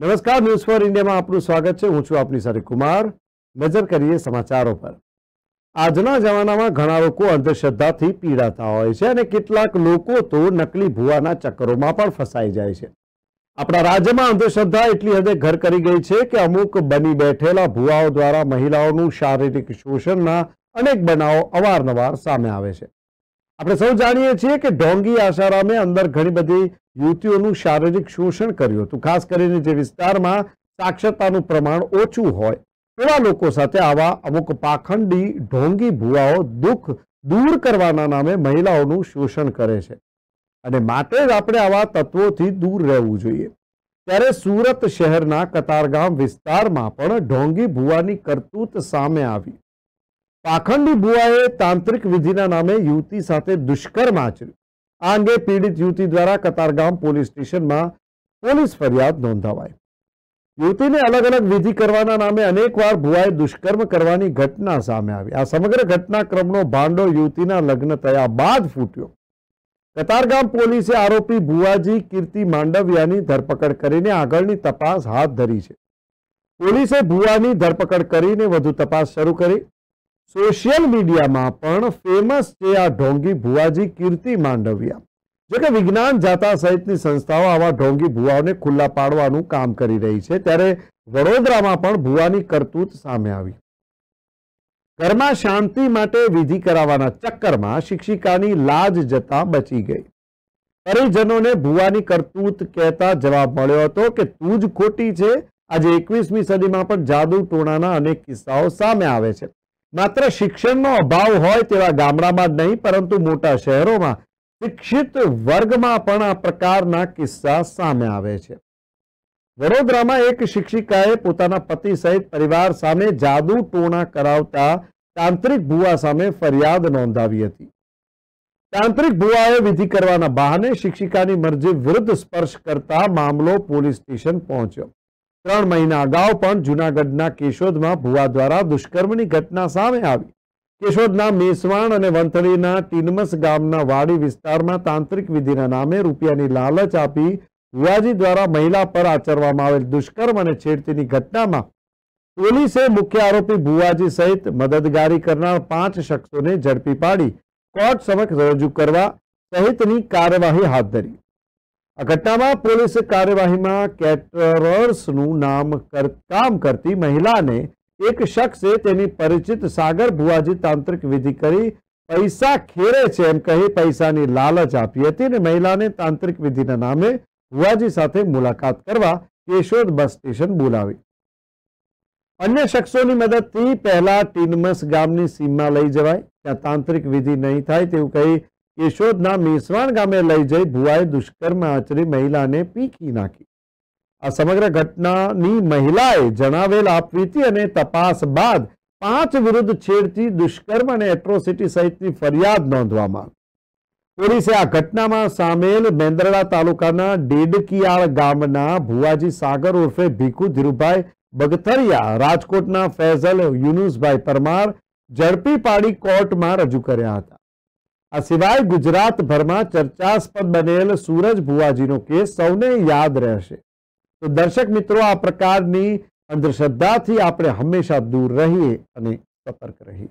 નમસ્કાર news for ઇન્ડિયામાં આપનું સ્વાગત છે હું છું આપની સાથે કુમાર નજર કરીએ સમાચારો પર આજના જમાનામાં ઘણા લોકો અંધશ્રદ્ધાથી પીડાતા હોય છે અને કેટલાક લોકો તો નકલી ભૂવાના ચક્કરોમાં પણ ફસાઈ જાય છે આપણા રાજ્યમાં અંધશ્રદ્ધા એટલી હદે ઘર કરી ગઈ છે કે અમુક બની બેઠેલા ભૂવાઓ દ્વારા મહિલાઓનું શારીરિક શોષણના અનેક બનાવો અવારનવાર સામે આવે છે આપણે સૌ જાણીએ છીએ કે ઢોંગી આશારામે અંદર ઘણી બધી યુવતીઓનું શારીરિક શોષણ કર્યું તો ખાસ કરીને જે વિસ્તારમાં સાક્ષરતાનું પ્રમાણ ઓછું હોય એવા લોકો સાથે આવા અમુક પાખંડી ઢોંગી બુવાઓ દુખ દૂર કરવાના નામે મહિલાઓનું શોષણ કરે છે અને માટે જ આપણે આવા તત્વોથી દૂર રહેવું જોઈએ ત્યારે સુરત શહેરના કતારગામ વિસ્તારમાં પણ ઢોંગી બુઆની કર્તૂત સામે આવી પાખંડી બુઆએ તાંત્રિક વિધિના નામે યુવતી સાથે દુષ્કર્મ આચર્યું આંગે પીડિત યુવતી દ્વારા કતારગામ પોલીસ સ્ટેશનમાં પોલીસ ફરિયાદ નોંધાવાઈ યુવતીને અલગ અલગ વિધિ કરવાના નામે અનેકવાર બુવાએ દુષ્કર્મ કરવાની ઘટના સામે આવી આ સમગ્ર ઘટનાક્રમનો ભાંડો યુતિના લગ્ન તયા બાદ ફટ્યો કતારગામ પોલીસે આરોપી બુવાજી કીર્તિ માંડવિયાની ધરપકડ કરીને આગળની તપાસ હાથ ધરી છે પોલીસે બુવાની ધરપકડ કરીને વધુ તપાસ શરૂ કરી सोशल मीडिया માં પણ ફેમસ છે આ ઢોંગી બુઆજી કીર્તિ માંડવિયા જે કે વિજ્ઞાન જાતા સાહિત્યની સંસ્થાઓ આવા ઢોંગી બુઆવને ખુલ્લા પાડવાનું કામ કરી રહી છે ત્યારે વરોદરામાં પણ બુઆની કર્તૂત સામે આવી ગર્મા શાંતિ માટે વિધી કરાવવાના ચક્કરમાં શિક્ષિકાની लाज જતા બચી ગઈ અને જનોને બુઆની કર્તૂત કેતા જવાબ મળ્યો હતો કે તું જ ખોટી છે આ જે 21મી સદીમાં પણ જાદુ ટોણાના અનેક કિસ્સાઓ સામે આવે છે માત્ર શિક્ષણનો અભાવ હોય તેવા ગામડામાં જ નહીં પરંતુ મોટા શહેરોમાં શિક્ષિત વર્ગમાં પણ આ પ્રકારના કિસ્સા સામે આવે છે વડોદરામાં એક શિક્ષિકાએ પોતાના પતિ સહિત પરિવાર સામે જાદુ ટોણા કરાવતા તાંત્રિક ભુવા સામે ફરિયાદ નોંધાવી હતી તાંત્રિક ભુવાએ વિધિ કરવાના બહાને શિક્ષિકાની મરજી વિરુદ્ધ સ્પર્શ કરતા મામલો પોલીસ સ્ટેશન પહોંચ્યો 3 મહિના ગામ પણ જુનાગઢના કેશોદમાં 부વા દ્વારા દુષ્കർમની ઘટના સામે આવી કેશોદ નામ મેસવાણ અને વંતડીના તીનમસ ગામના વાડી વિસ્તારમાં તાંત્રિક વિધિના નામે રૂપિયાની લાલચ આપી 부વાજી દ્વારા મહિલા પર આચરવામાં આવેલ દુષ્કર્મ અને છેડતીની ઘટનામાં પોલીસે મુખ્ય આરોપી 부વાજી સહિત મદદગારી કરનાર 5 શખસોને જડપી પાડી કોર્ટ સમક્ષ રજૂ કરવા સહિતની કાર્યવાહી હાથ ધરી ঘটনাમાં પોલીસ કાર્યવાહીમાં કેટરર્સ નું નામ કર કામ કરતી મહિલાને એક શખસે તેની પરિચિત સાગર 부વાજી તાંત્રિક વિધિ કરી પૈસા ખેરે છે એમ કહે પૈસાની લાલચ આપી હતી ને મહિલાને તાંત્રિક વિધિના નામે 부વાજી સાથે મુલાકાત કરવા એશોદ બસ સ્ટેશન બોલાવી અન્ય શખસોની મદદથી પહેલા તિનમસ ગામની સીમા લઈ જવાય કે તાંત્રિક વિધિ નહીં થાય તેવું કહે યશોદના મેસવાણ ગામે લઈ જઈ ભુવાએ દુષ્કર્મ આચરી મહિલાને પીકી નાખી આ સમગ્ર ઘટનાની મહિલાએ જણાવેલ આપવીતી અને તપાસ બાદ પાંચ વિરુદ્ધ છેડતી દુષ્કર્મ અને એટ્રોસિટી સહિતની ફરિયાદ નોંધવામાં પોલીસે આ ઘટનામાં સામેલ મેંદરડા તાલુકાના ડેડકિયાળ ગામના ભુવાજી સાગર ઉર્ફે ભીખુ ધીરુભાઈ બગથરિયા રાજકોટના ફૈઝલ યુનુસભાઈ પરમાર ઝડપી પાડી કોર્ટમાં રજૂ કર્યા હતા અસિવાય ગુજરાત બર્મા ચર્ચાસ્પદ બનેલ સૂરજ બુઆજીનો કેસ સૌને યાદ રહેશે તો દર્શક મિત્રો આ પ્રકારની અંધશ્રદ્ધાથી આપણે હંમેશા દૂર રહીએ અને સપરક રહીએ